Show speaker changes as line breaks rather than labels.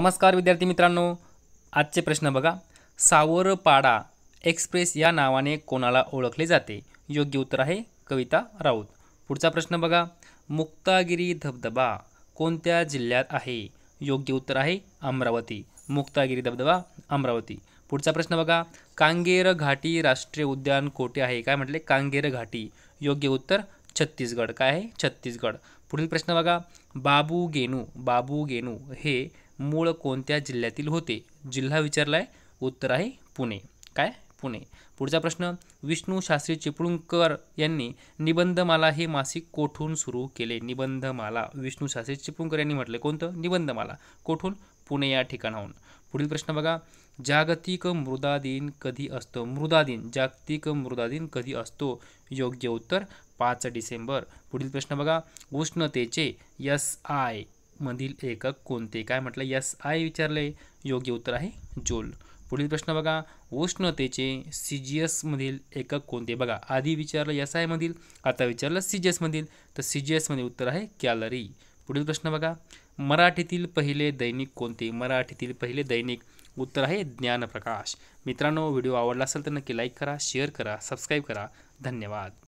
नमस्कार विद्यार्थी मित्रांनो आजचे प्रश्न बघा सावरपाडा एक्सप्रेस या नावाने कोणाला ओळखले जाते योग्य उत्तर आहे कविता राऊत पुढचा प्रश्न बघा मुक्तागिरी धबधबा कोणत्या जिल्ह्यात आहे योग्य उत्तर आहे अमरावती मुक्तागिरी धबधबा अमरावती पुढचा प्रश्न बघा कांगेर घाटी राष्ट्रीय उद्यान कोठे आहे काय म्हटले कांगेर घाटी योग्य उत्तर छत्तीसगड काय आहे छत्तीसगड पुढील प्रश्न बघा बाबू गेनू बाबू गेनू हे मूळ कोणत्या जिल्ह्यातील होते जिल्हा विचारला आहे उत्तर आहे पुणे काय पुणे पुढचा प्रश्न विष्णू शास्त्री चिपळूणकर यांनी निबंधमाला हे मासिक कोठून सुरू केले निबंधमाला विष्णू शास्त्री चिपळूणकर यांनी म्हटले कोणतं निबंधमाला कोठून पुणे या ठिकाणाहून पुढील प्रश्न बघा जागतिक मृदा दिन कधी असतो मृदा दिन जागतिक मृदा दिन कधी असतो योग्य उत्तर पाच डिसेंबर पुढील प्रश्न बघा उष्णतेचे यस आय मधील एकक कोणते काय म्हटलं यस आय विचारले योग्य उत्तर आहे जोल पुढील प्रश्न बघा उष्णतेचे सी जी एसमधील एकक कोणते बघा आधी विचारलं यस आयमधील आता विचारलं सी जी एसमधील तर सी जी एसमध्ये उत्तर आहे कॅलरी पुढील प्रश्न बघा मराठीतील पहिले दैनिक कोणते मराठीतील पहिले दैनिक उत्तर आहे ज्ञानप्रकाश मित्रांनो व्हिडिओ आवडला असेल तर नक्की लाईक करा शेअर करा सबस्क्राईब करा धन्यवाद